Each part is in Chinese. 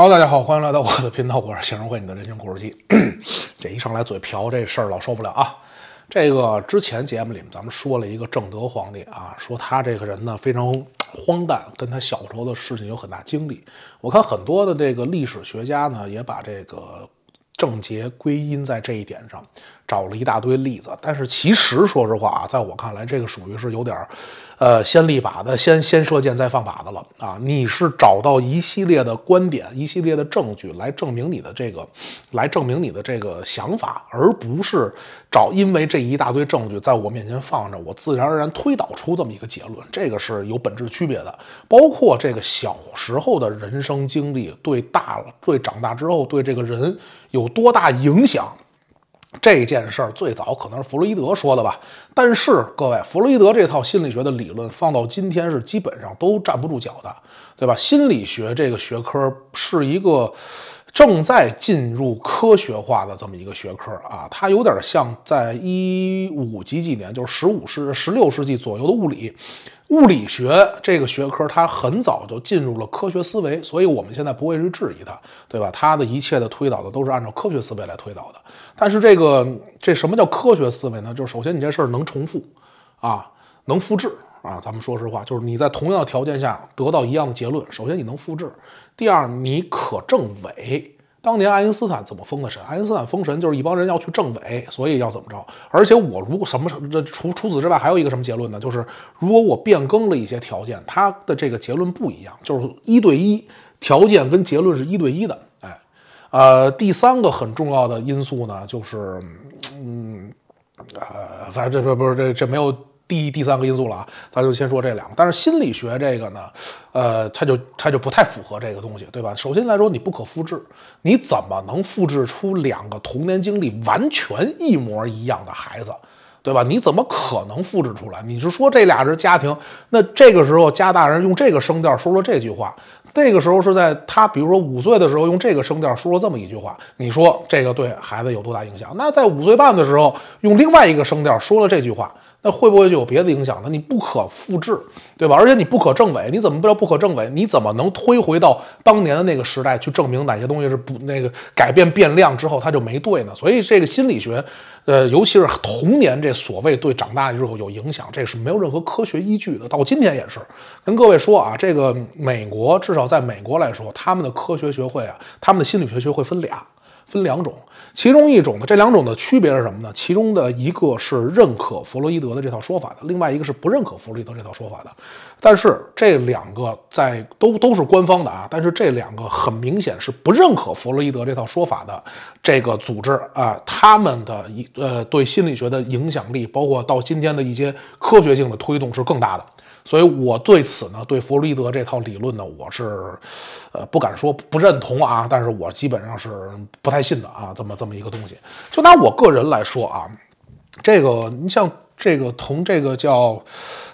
Hello，大家好，欢迎来到我的频道，我是邢荣会你的人生故事机。这一上来嘴瓢，这事儿老受不了啊。这个之前节目里面咱们说了一个正德皇帝啊，说他这个人呢非常荒诞，跟他小时候的事情有很大经历。我看很多的这个历史学家呢，也把这个。症结归因在这一点上，找了一大堆例子，但是其实说实话啊，在我看来，这个属于是有点，呃，先立靶的，先先射箭再放靶的了啊。你是找到一系列的观点、一系列的证据来证明你的这个，来证明你的这个想法，而不是找因为这一大堆证据在我面前放着，我自然而然推导出这么一个结论，这个是有本质区别的。包括这个小时候的人生经历，对大了，对长大之后，对这个人有。多大影响？这件事儿最早可能是弗洛伊德说的吧。但是各位，弗洛伊德这套心理学的理论放到今天是基本上都站不住脚的，对吧？心理学这个学科是一个。正在进入科学化的这么一个学科啊，它有点像在一五几几年，就是十五世、十六世纪左右的物理、物理学这个学科，它很早就进入了科学思维，所以我们现在不会去质疑它，对吧？它的一切的推导的都是按照科学思维来推导的。但是这个这什么叫科学思维呢？就是首先你这事儿能重复啊，能复制。啊，咱们说实话，就是你在同样的条件下得到一样的结论。首先，你能复制；第二，你可证伪。当年爱因斯坦怎么封的神？爱因斯坦封神就是一帮人要去证伪，所以要怎么着？而且我如果什么这除除此之外，还有一个什么结论呢？就是如果我变更了一些条件，它的这个结论不一样，就是一对一条件跟结论是一对一的。哎，呃，第三个很重要的因素呢，就是，嗯，呃，反正这不不是这这没有。第第三个因素了啊，咱就先说这两个。但是心理学这个呢，呃，它就它就不太符合这个东西，对吧？首先来说，你不可复制，你怎么能复制出两个童年经历完全一模一样的孩子，对吧？你怎么可能复制出来？你是说这俩人家庭，那这个时候家大人用这个声调说了这句话。那个时候是在他，比如说五岁的时候，用这个声调说了这么一句话，你说这个对孩子有多大影响？那在五岁半的时候用另外一个声调说了这句话，那会不会就有别的影响呢？你不可复制，对吧？而且你不可证伪，你怎么不叫不可证伪？你怎么能推回到当年的那个时代去证明哪些东西是不那个改变变量之后他就没对呢？所以这个心理学，呃，尤其是童年这所谓对长大之后有影响，这是没有任何科学依据的。到今天也是跟各位说啊，这个美国至少。在美国来说，他们的科学学会啊，他们的心理学学会分俩，分两种，其中一种呢，这两种的区别是什么呢？其中的一个是认可弗洛伊德的这套说法的，另外一个是不认可弗洛伊德这套说法的。但是这两个在都都是官方的啊，但是这两个很明显是不认可弗洛伊德这套说法的这个组织啊，他们的一呃对心理学的影响力，包括到今天的一些科学性的推动是更大的。所以，我对此呢，对弗洛伊德这套理论呢，我是，呃，不敢说不认同啊，但是我基本上是不太信的啊，这么这么一个东西。就拿我个人来说啊，这个你像这个同这个叫，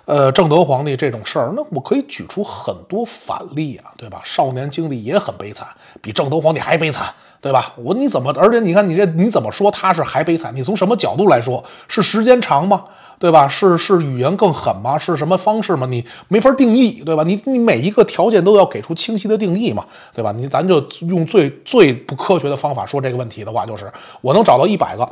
呃，正德皇帝这种事儿，那我可以举出很多反例啊，对吧？少年经历也很悲惨，比正德皇帝还悲惨，对吧？我你怎么，而且你看你这你怎么说他是还悲惨？你从什么角度来说？是时间长吗？对吧？是是语言更狠吗？是什么方式吗？你没法定义，对吧？你你每一个条件都要给出清晰的定义嘛，对吧？你咱就用最最不科学的方法说这个问题的话，就是我能找到一百个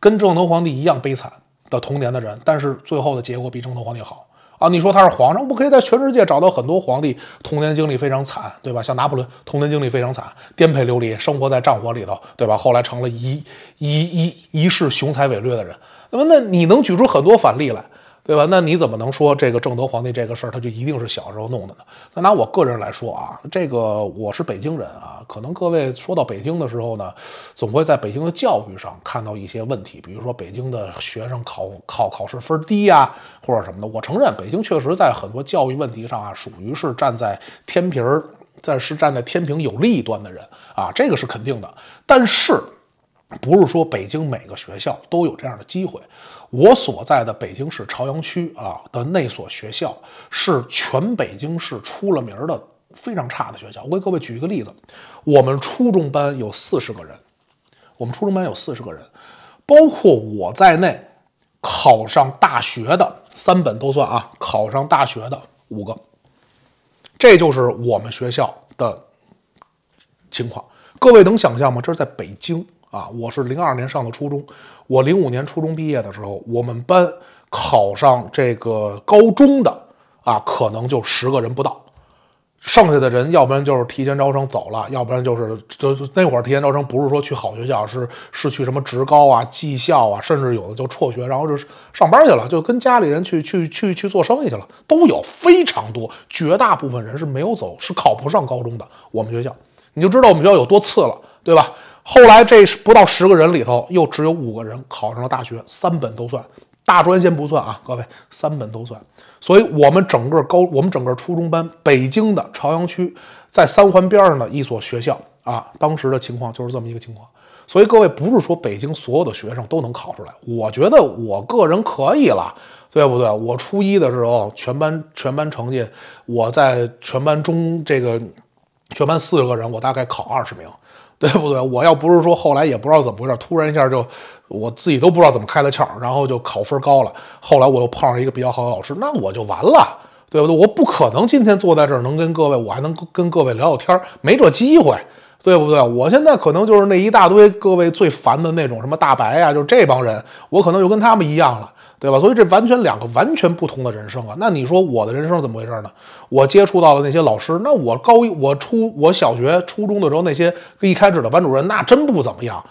跟正统皇帝一样悲惨的童年的人，但是最后的结果比正统皇帝好。啊，你说他是皇上，不可以在全世界找到很多皇帝童年经历非常惨，对吧？像拿破仑童年经历非常惨，颠沛流离，生活在战火里头，对吧？后来成了一一一一世雄才伟略的人，那么那你能举出很多反例来？对吧？那你怎么能说这个正德皇帝这个事儿，他就一定是小时候弄的呢？那拿我个人来说啊，这个我是北京人啊，可能各位说到北京的时候呢，总会在北京的教育上看到一些问题，比如说北京的学生考考考试分低呀，或者什么的。我承认北京确实在很多教育问题上啊，属于是站在天平儿在是站在天平有利端的人啊，这个是肯定的，但是。不是说北京每个学校都有这样的机会。我所在的北京市朝阳区啊的那所学校是全北京市出了名的非常差的学校。我给各位举一个例子：我们初中班有四十个人，我们初中班有四十个人，包括我在内，考上大学的三本都算啊，考上大学的五个，这就是我们学校的情况。各位能想象吗？这是在北京。啊，我是零二年上的初中，我零五年初中毕业的时候，我们班考上这个高中的啊，可能就十个人不到，剩下的人要不然就是提前招生走了，要不然就是就那会儿提前招生不是说去好学校，是是去什么职高啊、技校啊，甚至有的就辍学，然后就是上班去了，就跟家里人去去去去做生意去了，都有非常多，绝大部分人是没有走，是考不上高中的。我们学校，你就知道我们学校有多次了，对吧？后来，这不到十个人里头，又只有五个人考上了大学，三本都算，大专先不算啊，各位，三本都算。所以，我们整个高，我们整个初中班，北京的朝阳区，在三环边上的一所学校啊，当时的情况就是这么一个情况。所以，各位不是说北京所有的学生都能考出来，我觉得我个人可以了，对不对？我初一的时候，全班全班成绩，我在全班中这个，全班四十个人，我大概考二十名。对不对？我要不是说后来也不知道怎么回事，突然一下就我自己都不知道怎么开了窍，然后就考分高了。后来我又碰上一个比较好的老师，那我就完了，对不对？我不可能今天坐在这儿能跟各位，我还能跟各位聊聊天，没这机会，对不对？我现在可能就是那一大堆各位最烦的那种什么大白呀，就是这帮人，我可能就跟他们一样了。对吧？所以这完全两个完全不同的人生啊！那你说我的人生怎么回事呢？我接触到的那些老师，那我高一、我初、我小学、初中的时候，那些一开始的班主任那真不怎么样，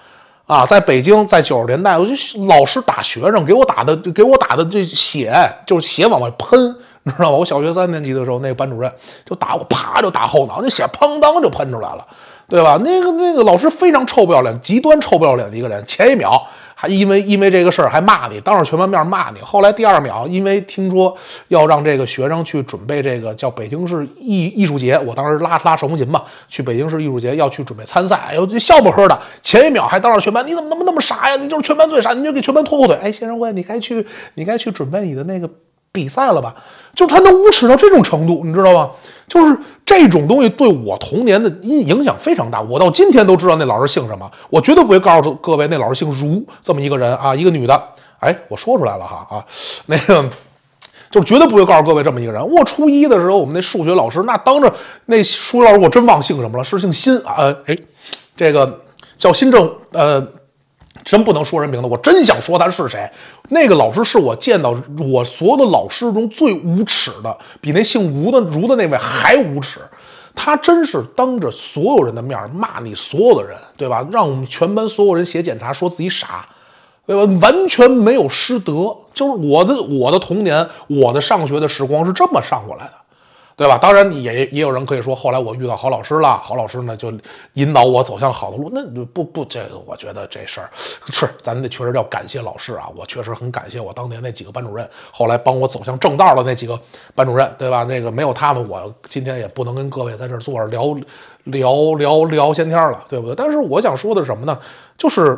啊，在北京在九十年代，我就老师打学生，给我打的给我打的这血就是血往外喷，你知道吗？我小学三年级的时候，那个班主任就打我，啪就打后脑，那血砰当就喷出来了。对吧？那个那个老师非常臭不要脸、极端臭不要脸的一个人。前一秒还因为因为这个事儿还骂你，当着全班面骂你。后来第二秒，因为听说要让这个学生去准备这个叫北京市艺艺术节，我当时拉拉手风琴嘛，去北京市艺术节要去准备参赛，哎呦笑不呵的。前一秒还当着全班，你怎么那么那么傻呀？你就是全班最傻，你就给全班拖后腿。哎，先生问你该去，你该去准备你的那个。比赛了吧？就他能无耻到这种程度，你知道吗？就是这种东西对我童年的影影响非常大。我到今天都知道那老师姓什么，我绝对不会告诉各位那老师姓茹这么一个人啊，一个女的。哎，我说出来了哈啊，那个就是绝对不会告诉各位这么一个人。我初一的时候，我们那数学老师那当着那数学老师，我真忘姓什么了，是姓辛啊。哎，这个叫辛正呃。真不能说人名字，我真想说他是谁。那个老师是我见到我所有的老师中最无耻的，比那姓吴的、儒的那位还无耻。他真是当着所有人的面骂你所有的人，对吧？让我们全班所有人写检查，说自己傻，对吧？完全没有师德，就是我的我的童年，我的上学的时光是这么上过来的。对吧？当然，也也有人可以说，后来我遇到好老师了，好老师呢就引导我走向好的路。那不不，这个我觉得这事儿是咱得确实要感谢老师啊！我确实很感谢我当年那几个班主任，后来帮我走向正道的那几个班主任，对吧？那个没有他们，我今天也不能跟各位在这坐着聊聊聊聊闲天了，对不对？但是我想说的什么呢？就是。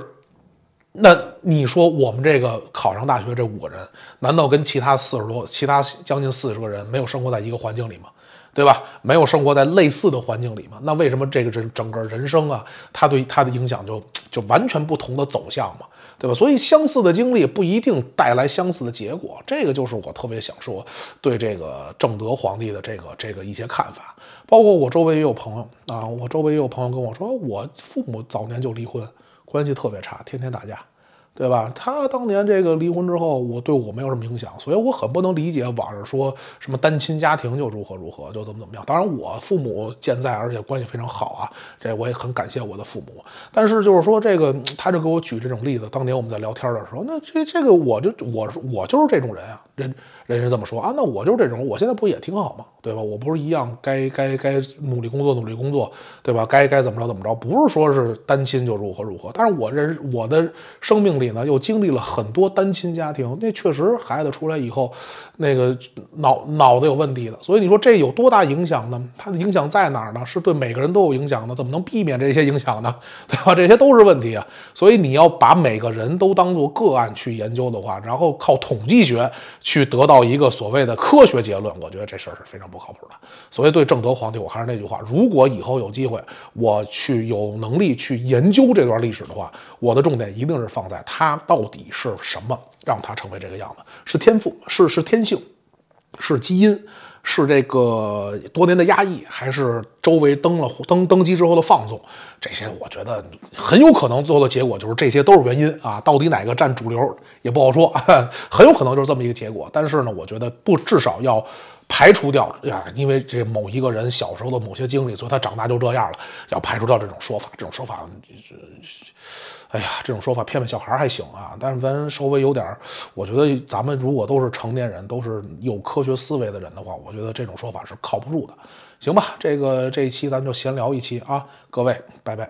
那你说我们这个考上大学这五个人，难道跟其他四十多、其他将近四十个人没有生活在一个环境里吗？对吧？没有生活在类似的环境里吗？那为什么这个人整个人生啊，他对他的影响就就完全不同的走向嘛？对吧？所以相似的经历不一定带来相似的结果。这个就是我特别想说对这个正德皇帝的这个这个一些看法。包括我周围也有朋友啊，我周围也有朋友跟我说，我父母早年就离婚，关系特别差，天天打架。对吧？他当年这个离婚之后，我对我没有什么影响，所以我很不能理解网上说什么单亲家庭就如何如何就怎么怎么样。当然，我父母健在，而且关系非常好啊，这我也很感谢我的父母。但是就是说，这个他就给我举这种例子，当年我们在聊天的时候，那这这个我就我我就是这种人啊。人，人是这么说啊，那我就是这种，我现在不也挺好吗？对吧？我不是一样该该该努力工作，努力工作，对吧？该该怎么着怎么着，不是说是单亲就如何如何。但是我认我的生命里呢，又经历了很多单亲家庭，那确实孩子出来以后，那个脑脑子有问题的。所以你说这有多大影响呢？它的影响在哪儿呢？是对每个人都有影响的，怎么能避免这些影响呢？对吧？这些都是问题啊。所以你要把每个人都当作个案去研究的话，然后靠统计学。去得到一个所谓的科学结论，我觉得这事儿是非常不靠谱的。所以，对正德皇帝，我还是那句话：如果以后有机会，我去有能力去研究这段历史的话，我的重点一定是放在他到底是什么让他成为这个样子，是天赋，是是天性。是基因，是这个多年的压抑，还是周围登了登登基之后的放纵，这些我觉得很有可能最后的结果就是这些都是原因啊，到底哪个占主流也不好说，很有可能就是这么一个结果。但是呢，我觉得不至少要。排除掉，呀，因为这某一个人小时候的某些经历，所以他长大就这样了。要排除掉这种说法，这种说法，哎呀，这种说法骗骗小孩还行啊，但是咱稍微有点，我觉得咱们如果都是成年人，都是有科学思维的人的话，我觉得这种说法是靠不住的。行吧，这个这一期咱们就闲聊一期啊，各位，拜拜。